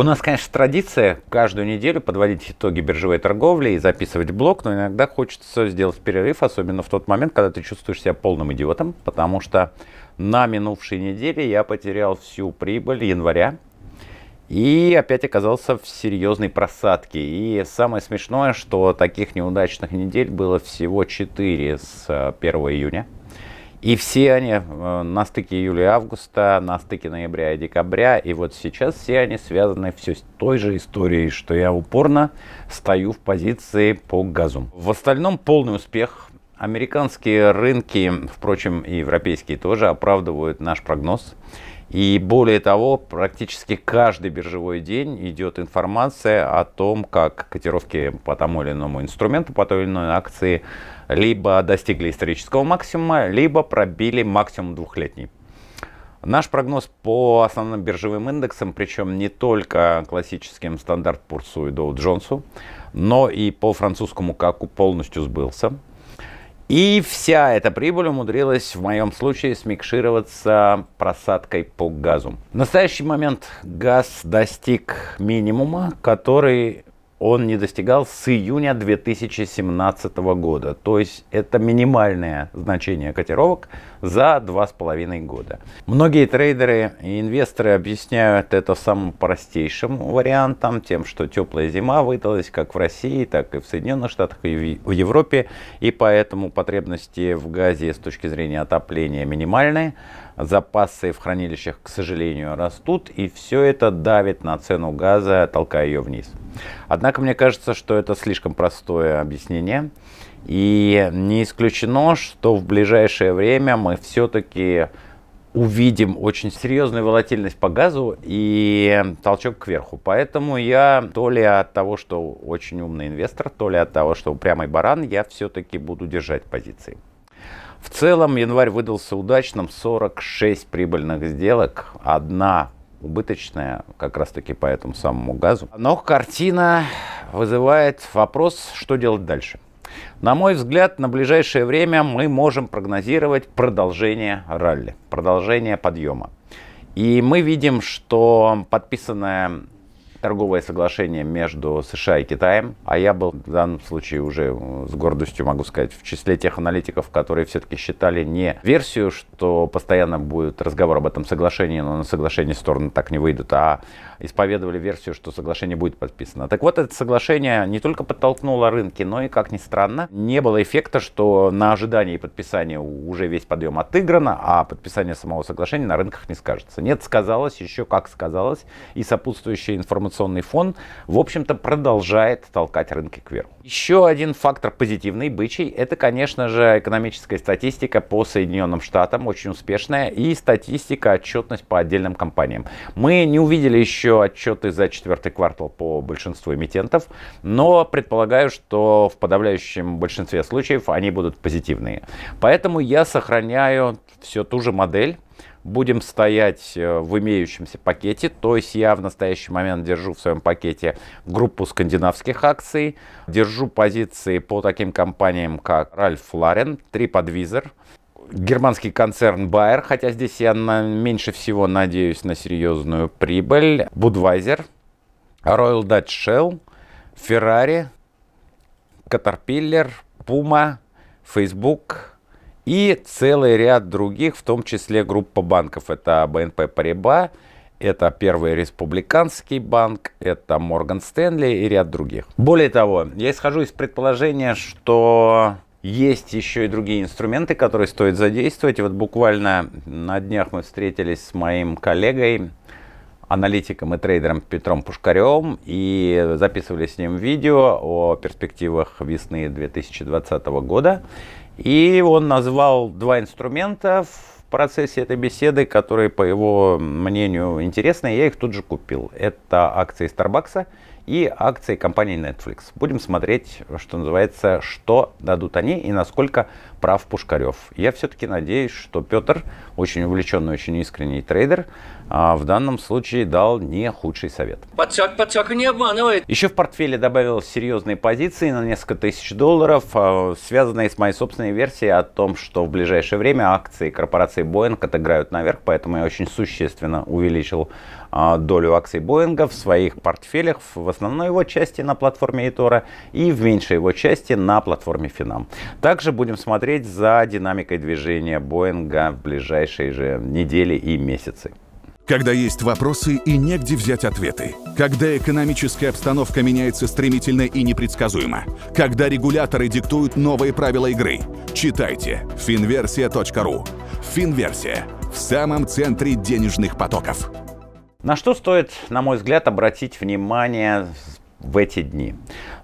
У нас, конечно, традиция каждую неделю подводить итоги биржевой торговли и записывать блок, но иногда хочется сделать перерыв, особенно в тот момент, когда ты чувствуешь себя полным идиотом, потому что на минувшей неделе я потерял всю прибыль января и опять оказался в серьезной просадке. И самое смешное, что таких неудачных недель было всего 4 с 1 э, июня. И все они э, на стыке июля и августа, на стыке ноября и декабря. И вот сейчас все они связаны все с той же историей, что я упорно стою в позиции по газу. В остальном полный успех. Американские рынки, впрочем, и европейские тоже оправдывают наш прогноз. И более того, практически каждый биржевой день идет информация о том, как котировки по тому или иному инструменту, по той или иной акции либо достигли исторического максимума, либо пробили максимум двухлетний. Наш прогноз по основным биржевым индексам, причем не только классическим стандарт Пурсу и Доу Джонсу, но и по французскому каку полностью сбылся. И вся эта прибыль умудрилась в моем случае смикшироваться просадкой по газу. В настоящий момент газ достиг минимума, который он не достигал с июня 2017 года. То есть это минимальное значение котировок – за два с половиной года. Многие трейдеры и инвесторы объясняют это самым простейшим вариантом, тем, что теплая зима выдалась как в России, так и в Соединенных Штатах и в Европе, и поэтому потребности в газе с точки зрения отопления минимальные, запасы в хранилищах, к сожалению, растут, и все это давит на цену газа, толкая ее вниз. Однако мне кажется, что это слишком простое объяснение. И не исключено, что в ближайшее время мы все-таки увидим очень серьезную волатильность по газу и толчок кверху. Поэтому я то ли от того, что очень умный инвестор, то ли от того, что упрямый баран, я все-таки буду держать позиции. В целом январь выдался удачным, 46 прибыльных сделок, одна убыточная, как раз таки по этому самому газу. Но картина вызывает вопрос, что делать дальше. На мой взгляд, на ближайшее время мы можем прогнозировать продолжение ралли, продолжение подъема. И мы видим, что подписанная торговое соглашение между США и Китаем, а я был в данном случае уже э, с гордостью могу сказать в числе тех аналитиков, которые все-таки считали не версию, что постоянно будет разговор об этом соглашении, но на соглашение стороны так не выйдут, а исповедовали версию, что соглашение будет подписано. Так вот, это соглашение не только подтолкнуло рынки, но и, как ни странно, не было эффекта, что на ожидании подписания уже весь подъем отыграно, а подписание самого соглашения на рынках не скажется. Нет, сказалось еще как сказалось и сопутствующая информация информационный фон, в общем-то, продолжает толкать рынки кверху. Еще один фактор позитивный, бычий, это, конечно же, экономическая статистика по Соединенным Штатам, очень успешная, и статистика, отчетность по отдельным компаниям. Мы не увидели еще отчеты за четвертый квартал по большинству эмитентов, но предполагаю, что в подавляющем большинстве случаев они будут позитивные. Поэтому я сохраняю все ту же модель, будем стоять э, в имеющемся пакете. То есть я в настоящий момент держу в своем пакете группу скандинавских акций, держу позиции по таким компаниям, как Ральф Ларен, TripAdvisor, германский концерн Bayer, хотя здесь я на, меньше всего надеюсь на серьезную прибыль, Budweiser, Royal Dutch Shell, Ferrari, Caterpillar, Puma, Facebook, и целый ряд других, в том числе группа банков. Это БНП Париба, это Первый Республиканский банк, это Морган Стэнли и ряд других. Более того, я исхожу из предположения, что есть еще и другие инструменты, которые стоит задействовать. И вот буквально на днях мы встретились с моим коллегой, аналитиком и трейдером Петром Пушкаревым и записывали с ним видео о перспективах весны 2020 года. И он назвал два инструмента в процессе этой беседы, которые, по его мнению, интересны, я их тут же купил. Это акции Starbucks и акции компании Netflix. Будем смотреть, что называется, что дадут они и насколько прав Пушкарев. Я все-таки надеюсь, что Петр, очень увлеченный, очень искренний трейдер, а, в данном случае дал не худший совет. Подсек, подсек не обманывает. Еще в портфеле добавил серьезные позиции на несколько тысяч долларов, а, связанные с моей собственной версией о том, что в ближайшее время акции корпорации Boeing отыграют наверх, поэтому я очень существенно увеличил а, долю акций Боинга в своих портфелях, в основной его части на платформе eToro и в меньшей его части на платформе Финам. Также будем смотреть за динамикой движения Боинга в ближайшие же недели и месяцы. Когда есть вопросы и негде взять ответы. Когда экономическая обстановка меняется стремительно и непредсказуемо. Когда регуляторы диктуют новые правила игры. Читайте finversia.ru. Финверсия. В самом центре денежных потоков. На что стоит, на мой взгляд, обратить внимание в эти дни?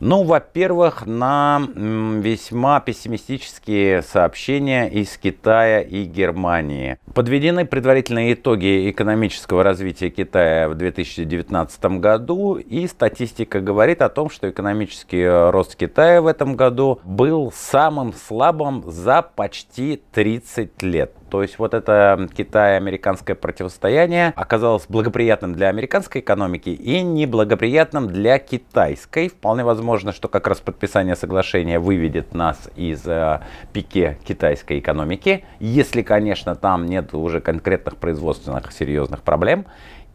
Ну, во-первых, на весьма пессимистические сообщения из Китая и Германии. Подведены предварительные итоги экономического развития Китая в 2019 году, и статистика говорит о том, что экономический э, рост Китая в этом году был самым слабым за почти 30 лет. То есть вот это Китай-американское противостояние оказалось благоприятным для американской экономики и неблагоприятным для китайской. Вполне возможно, что как раз подписание соглашения выведет нас из э, пике китайской экономики, если, конечно, там нет уже конкретных производственных серьезных проблем.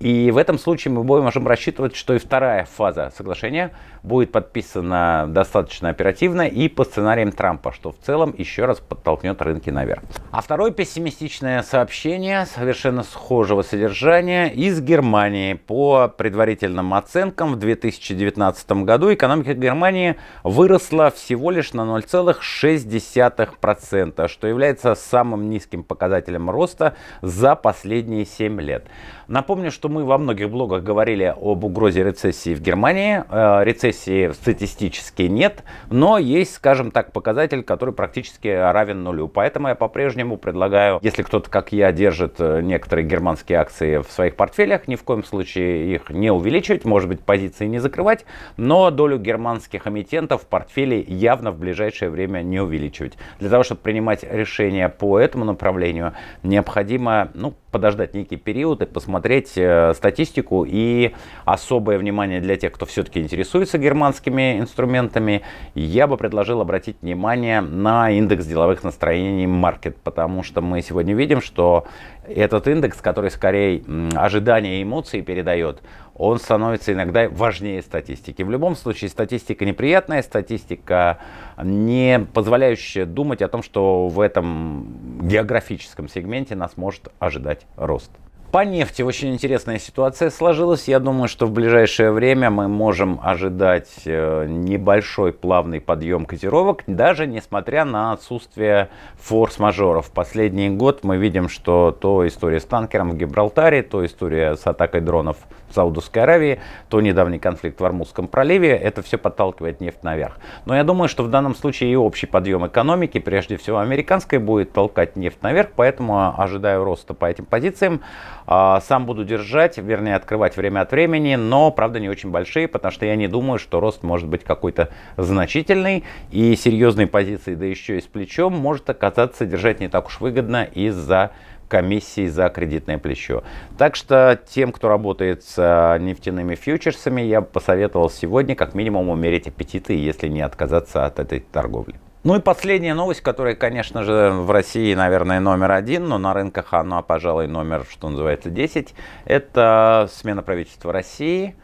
И в этом случае мы можем рассчитывать, что и вторая фаза соглашения будет подписана достаточно оперативно и по сценариям Трампа, что в целом еще раз подтолкнет рынки наверх. А второе пессимистичное сообщение совершенно схожего содержания из Германии. По предварительным оценкам в 2019 году экономика Германии выросла всего лишь на 0,6%, что является самым низким показателем роста за последние 7 лет. Напомню, что мы во многих блогах говорили об угрозе рецессии в Германии. Э, рецессии статистически нет, но есть, скажем так, показатель, который практически равен нулю. Поэтому я по-прежнему предлагаю, если кто-то, как я, держит э, некоторые германские акции в своих портфелях, ни в коем случае их не увеличивать, может быть, позиции не закрывать, но долю германских эмитентов в портфеле явно в ближайшее время не увеличивать. Для того, чтобы принимать решения по этому направлению, необходимо, ну, подождать некий период и посмотреть э, статистику. И особое внимание для тех, кто все-таки интересуется германскими инструментами, я бы предложил обратить внимание на индекс деловых настроений Market, потому что мы сегодня видим, что этот индекс, который скорее ожидания и эмоции передает, он становится иногда важнее статистики. В любом случае, статистика неприятная, статистика не позволяющая думать о том, что в этом географическом сегменте нас может ожидать рост. По нефти очень интересная ситуация сложилась. Я думаю, что в ближайшее время мы можем ожидать э, небольшой плавный подъем котировок, даже несмотря на отсутствие форс-мажоров. Последний год мы видим, что то история с танкером в Гибралтаре, то история с атакой дронов в Саудовской Аравии, то недавний конфликт в Армузском проливе, это все подталкивает нефть наверх. Но я думаю, что в данном случае и общий подъем экономики, прежде всего американской, будет толкать нефть наверх, поэтому а, ожидаю роста по этим позициям. А, сам буду держать, вернее открывать время от времени, но, правда, не очень большие, потому что я не думаю, что рост может быть какой-то значительный. И серьезные позиции, да еще и с плечом, может оказаться держать не так уж выгодно из-за комиссии за кредитное плечо. Так что тем, кто работает с а, нефтяными фьючерсами, я посоветовал сегодня как минимум умереть аппетиты, если не отказаться от этой торговли. Ну и последняя новость, которая, конечно же, в России, наверное, номер один, но на рынках она, пожалуй, номер, что называется, 10, это смена правительства России.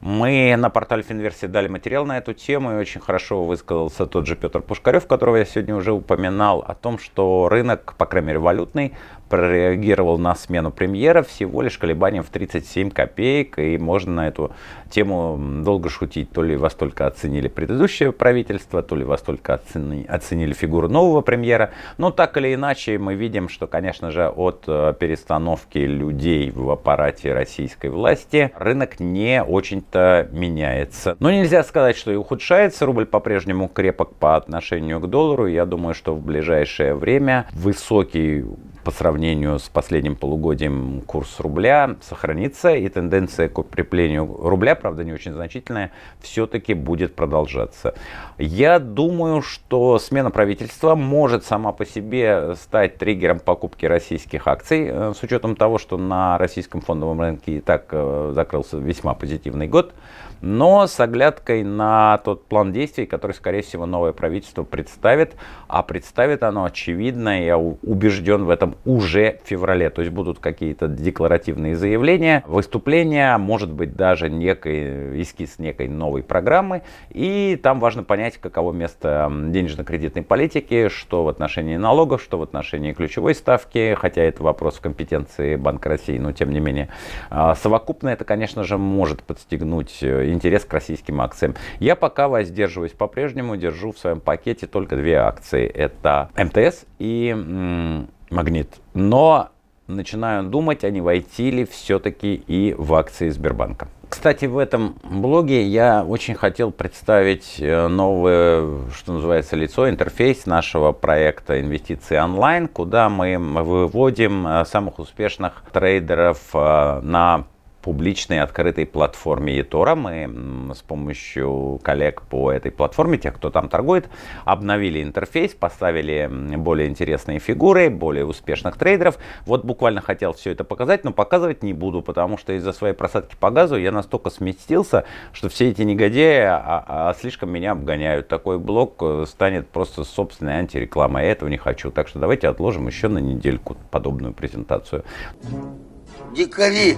Мы на портале Финверсии дали материал на эту тему, и очень хорошо высказался тот же Петр Пушкарев, которого я сегодня уже упоминал, о том, что рынок, по крайней мере валютный, прореагировал на смену премьера всего лишь колебанием в 37 копеек, и можно на эту тему долго шутить. То ли вас только оценили предыдущее правительство, то ли вас только оцени, оценили фигуру нового премьера. Но так или иначе мы видим, что, конечно же, от э, перестановки людей в аппарате российской власти рынок не очень-то меняется. Но нельзя сказать, что и ухудшается. Рубль по-прежнему крепок по отношению к доллару. Я думаю, что в ближайшее время высокий по сравнению сравнению с последним полугодием курс рубля сохранится, и тенденция к укреплению рубля, правда не очень значительная, все-таки будет продолжаться. Я думаю, что смена правительства может сама по себе стать триггером покупки российских акций, э, с учетом того, что на российском фондовом рынке и так э, закрылся весьма позитивный год, но с оглядкой на тот план действий, который, скорее всего, новое правительство представит, а представит оно очевидно, я убежден в этом уже уже в феврале. То есть будут какие-то декларативные заявления, выступления, а может быть даже некий эскиз некой новой программы. И там важно понять, каково место денежно-кредитной политики, что в отношении налогов, что в отношении ключевой ставки, хотя это вопрос в компетенции Банка России, но тем не менее. А совокупно это, конечно же, может подстегнуть э, интерес к российским акциям. Я пока воздерживаюсь по-прежнему, держу в своем пакете только две акции. Это МТС и магнит. Но начинаю думать, а не войти ли все-таки и в акции Сбербанка. Кстати, в этом блоге я очень хотел представить э, новое, что называется, лицо, интерфейс нашего проекта «Инвестиции онлайн», куда мы выводим э, самых успешных трейдеров э, на публичной открытой платформе eToro. Мы с помощью коллег по этой платформе, тех, кто там торгует, обновили интерфейс, поставили более интересные фигуры, более успешных трейдеров. Вот буквально хотел все это показать, но показывать не буду, потому что из-за своей просадки по газу я настолько сместился, что все эти негодяи а, а, а слишком меня обгоняют. Такой блок э, станет просто собственной антирекламой. Я этого не хочу. Так что давайте отложим еще на недельку подобную презентацию. Дикари!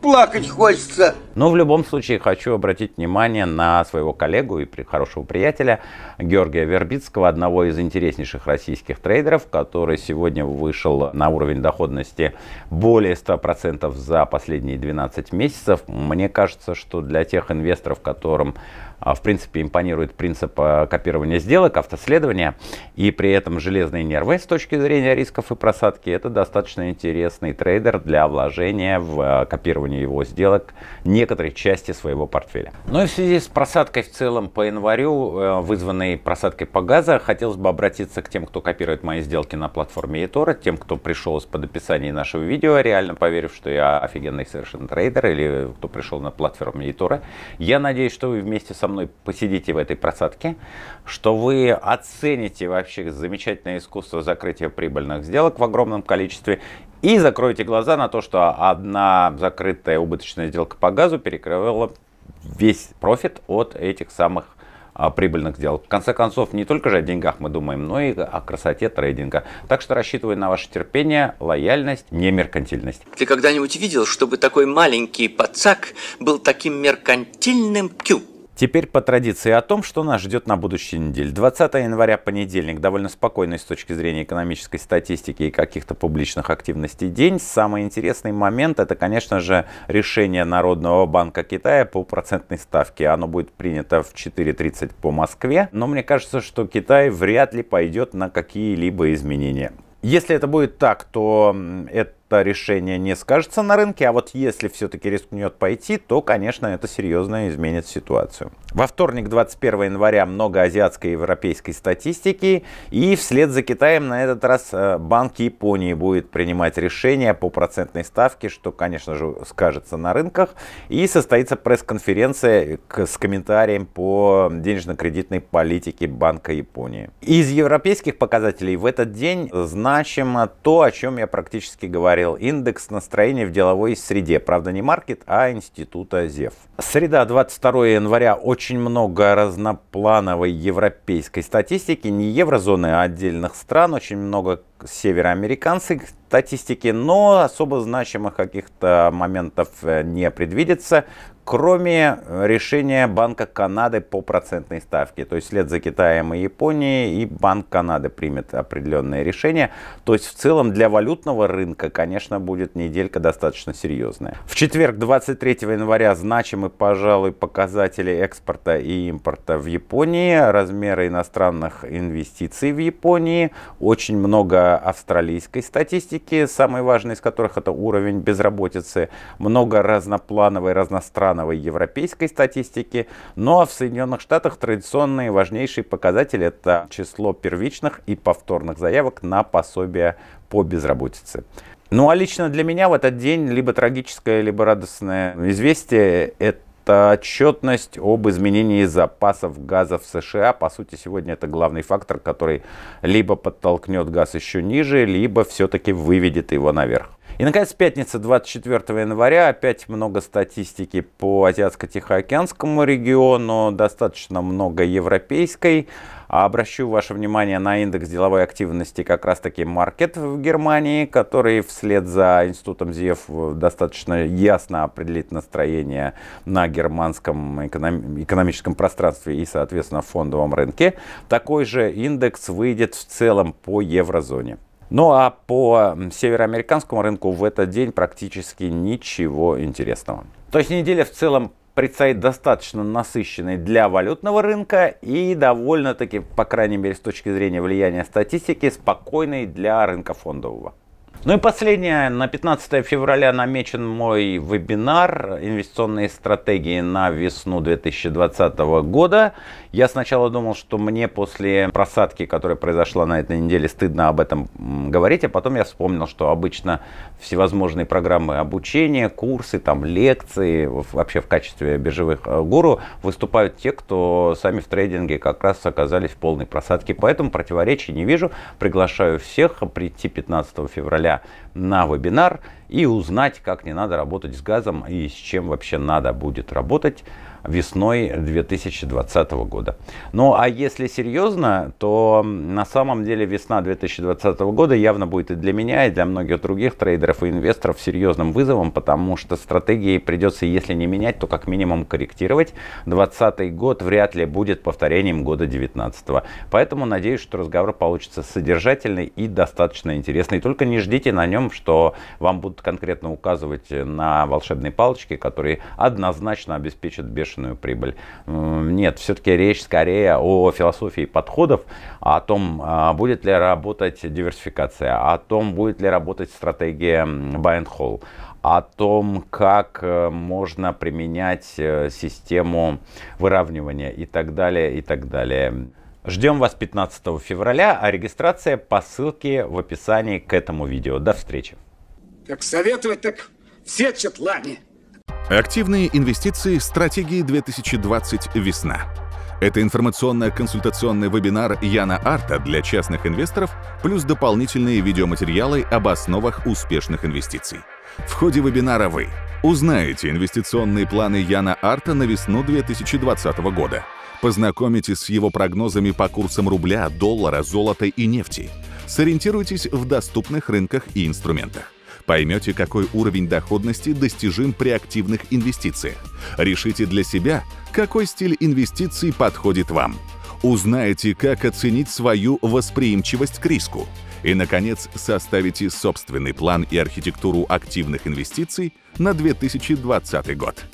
плакать хочется. Но в любом случае хочу обратить внимание на своего коллегу и хорошего приятеля Георгия Вербицкого, одного из интереснейших российских трейдеров, который сегодня вышел на уровень доходности более 100% за последние 12 месяцев. Мне кажется, что для тех инвесторов, которым а, в принципе, импонирует принцип э, копирования сделок, автоследования, и при этом железные нервы с точки зрения рисков и просадки, это достаточно интересный трейдер для вложения в э, копирование его сделок некоторой части своего портфеля. Ну и в связи с просадкой в целом по январю, э, вызванной просадкой по газу, хотелось бы обратиться к тем, кто копирует мои сделки на платформе eToro, тем, кто пришел из-под описания нашего видео, реально поверив, что я офигенный совершенно трейдер, или кто пришел на платформе eToro. Я надеюсь, что вы вместе со мной посидите в этой просадке, что вы оцените вообще замечательное искусство закрытия прибыльных сделок в огромном количестве и закроете глаза на то, что одна закрытая убыточная сделка по газу перекрывала весь профит от этих самых а, прибыльных сделок. В конце концов, не только же о деньгах мы думаем, но и о красоте трейдинга. Так что рассчитываю на ваше терпение, лояльность, не меркантильность. Ты когда-нибудь видел, чтобы такой маленький пацак был таким меркантильным кю? Теперь по традиции о том, что нас ждет на будущей неделе. 20 января, понедельник, довольно спокойный с точки зрения экономической статистики и каких-то публичных активностей день. Самый интересный момент это, конечно же, решение Народного банка Китая по процентной ставке. Оно будет принято в 4.30 по Москве, но мне кажется, что Китай вряд ли пойдет на какие-либо изменения. Если это будет так, то это решение не скажется на рынке, а вот если все-таки рискнет пойти, то, конечно, это серьезно изменит ситуацию. Во вторник, 21 января, много азиатской и европейской статистики, и вслед за Китаем на этот раз э, Банк Японии будет принимать решение по процентной ставке, что, конечно же, скажется на рынках, и состоится пресс-конференция с комментарием по денежно-кредитной политике Банка Японии. Из европейских показателей в этот день значимо то, о чем я практически говорил говорил, индекс настроения в деловой среде. Правда, не маркет, а института ЗЕВ. Среда, 22 января. Очень много разноплановой европейской статистики. Не еврозоны, а отдельных стран. Очень много североамериканцы статистики, но особо значимых каких-то моментов э, не предвидится, кроме э, решения Банка Канады по процентной ставке. То есть след за Китаем и Японией и Банк Канады примет определенные решения. То есть в целом для валютного рынка, конечно, будет неделька достаточно серьезная. В четверг, 23 января, значимы, пожалуй, показатели экспорта и импорта в Японии, размеры иностранных инвестиций в Японии, очень много австралийской статистики, самые важные из которых это уровень безработицы, много разноплановой, разнострановой европейской статистики, но ну, а в Соединенных Штатах традиционные важнейшие показатели это число первичных и повторных заявок на пособие по безработице. Ну а лично для меня в этот день либо трагическое, либо радостное известие – это отчетность об изменении запасов газа в США. По сути, сегодня это главный фактор, который либо подтолкнет газ еще ниже, либо все-таки выведет его наверх. И, наконец, пятница, 24 января. Опять много статистики по Азиатско-Тихоокеанскому региону, достаточно много европейской. А обращу ваше внимание на индекс деловой активности как раз-таки маркет в Германии, который вслед за институтом ZF э, достаточно ясно определит настроение на германском эконом... экономическом пространстве и, соответственно, фондовом рынке. Такой же индекс выйдет в целом по еврозоне. Ну а по североамериканскому рынку в этот день практически ничего интересного. То есть неделя в целом предстоит достаточно насыщенный для валютного рынка и довольно-таки, по крайней мере, с точки зрения влияния статистики, спокойный для рынка фондового. Ну и последнее. На 15 февраля намечен мой вебинар «Инвестиционные стратегии на весну 2020 года». Я сначала думал, что мне после просадки, которая произошла на этой неделе, стыдно об этом говорить, а потом я вспомнил, что обычно всевозможные программы обучения, курсы, там лекции, вообще в качестве биржевых э, гуру выступают те, кто сами в трейдинге как раз оказались в полной просадке. Поэтому противоречий не вижу. Приглашаю всех прийти 15 февраля февраля. на вебинар и узнать, как не надо работать с газом и с чем вообще надо будет работать весной 2020 года. Ну а если серьезно, то на самом деле весна 2020 года явно будет и для меня, и для многих других трейдеров и инвесторов серьезным вызовом, потому что стратегии придется, если не менять, то как минимум корректировать. 2020 год вряд ли будет повторением года 2019. Поэтому надеюсь, что разговор получится содержательный и достаточно интересный. Только не ждите на нем что вам будут конкретно указывать на волшебные палочки, которые однозначно обеспечат бешеную прибыль. Нет, все-таки речь скорее о философии подходов, о том, а, будет ли работать диверсификация, о том, будет ли работать стратегия buy and hold, о том, как э, можно применять э, систему выравнивания и так далее, и так далее. Ждем вас 15 февраля, а регистрация по ссылке в описании к этому видео. До встречи. Как советовать, так все четлане. Активные инвестиции стратегии 2020 весна. Это информационно-консультационный вебинар Яна Арта для частных инвесторов, плюс дополнительные видеоматериалы об основах успешных инвестиций. В ходе вебинара вы узнаете инвестиционные планы Яна Арта на весну 2020 года – Познакомитесь с его прогнозами по курсам рубля, доллара, золота и нефти. Сориентируйтесь в доступных рынках и инструментах. Поймете, какой уровень доходности достижим при активных инвестициях. Решите для себя, какой стиль инвестиций подходит вам. Узнаете, как оценить свою восприимчивость к риску. И, наконец, составите собственный план и архитектуру активных инвестиций на 2020 год.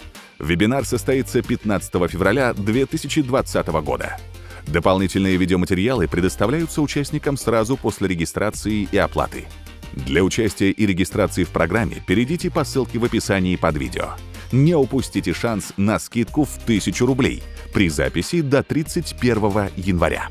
Вебинар состоится 15 февраля 2020 года. Дополнительные видеоматериалы предоставляются участникам сразу после регистрации и оплаты. Для участия и регистрации в программе перейдите по ссылке в описании под видео. Не упустите шанс на скидку в 1000 рублей при записи до 31 января.